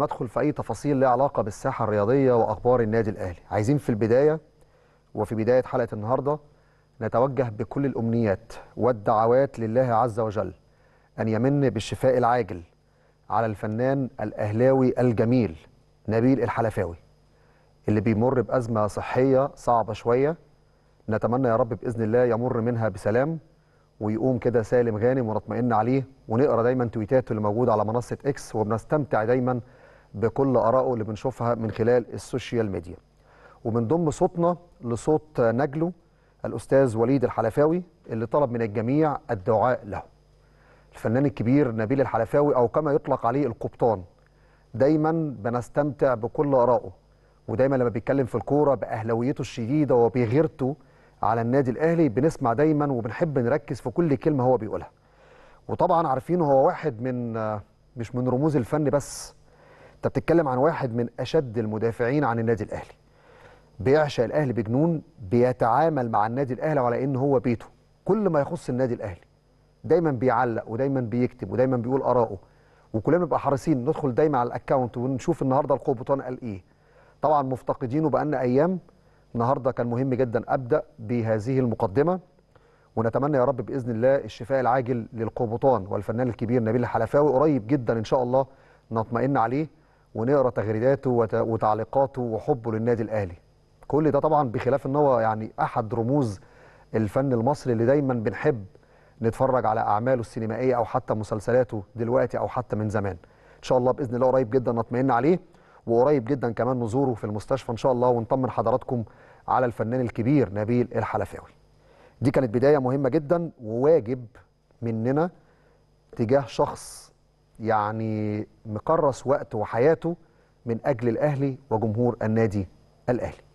ندخل في اي تفاصيل لها علاقه بالساحه الرياضيه واخبار النادي الاهلي عايزين في البدايه وفي بدايه حلقه النهارده نتوجه بكل الامنيات والدعوات لله عز وجل ان يمن بالشفاء العاجل على الفنان الاهلاوي الجميل نبيل الحلفاوي اللي بيمر بازمه صحيه صعبه شويه نتمنى يا رب باذن الله يمر منها بسلام ويقوم كده سالم غانم ونطمئن عليه ونقرا دايما تويتاته اللي موجوده على منصه اكس وبنستمتع دايما بكل آرائه اللي بنشوفها من خلال السوشيال ميديا وبنضم صوتنا لصوت نجله الأستاذ وليد الحلفاوي اللي طلب من الجميع الدعاء له الفنان الكبير نبيل الحلفاوي أو كما يطلق عليه القبطان دايما بنستمتع بكل آرائه ودايما لما بيتكلم في الكورة بأهلويته الشديدة وبغيرته على النادي الأهلي بنسمع دايما وبنحب نركز في كل كلمة هو بيقولها وطبعا عارفينه هو واحد من مش من رموز الفن بس انت بتتكلم عن واحد من اشد المدافعين عن النادي الاهلي بيعشق الاهلي بجنون بيتعامل مع النادي الاهلي على ان هو بيته كل ما يخص النادي الاهلي دايما بيعلق ودايما بيكتب ودايما بيقول اراءه وكلنا بنبقى حريصين ندخل دايما على الاكونت ونشوف النهارده القبطان قال ايه طبعا مفتقدينه بقالنا ايام النهارده كان مهم جدا ابدا بهذه المقدمه ونتمنى يا رب باذن الله الشفاء العاجل للقبطان والفنان الكبير نبيل الحلفاوي قريب جدا ان شاء الله نطمئن عليه ونقرا تغريداته وتعليقاته وحبه للنادي الاهلي كل ده طبعا بخلاف ان هو يعني احد رموز الفن المصري اللي دايما بنحب نتفرج على اعماله السينمائيه او حتى مسلسلاته دلوقتي او حتى من زمان ان شاء الله باذن الله قريب جدا نطمئن عليه وقريب جدا كمان نزوره في المستشفى ان شاء الله ونطمن حضراتكم على الفنان الكبير نبيل الحلفاوي دي كانت بدايه مهمه جدا وواجب مننا تجاه شخص يعني مكرس وقته وحياته من أجل الأهلي وجمهور النادي الأهلي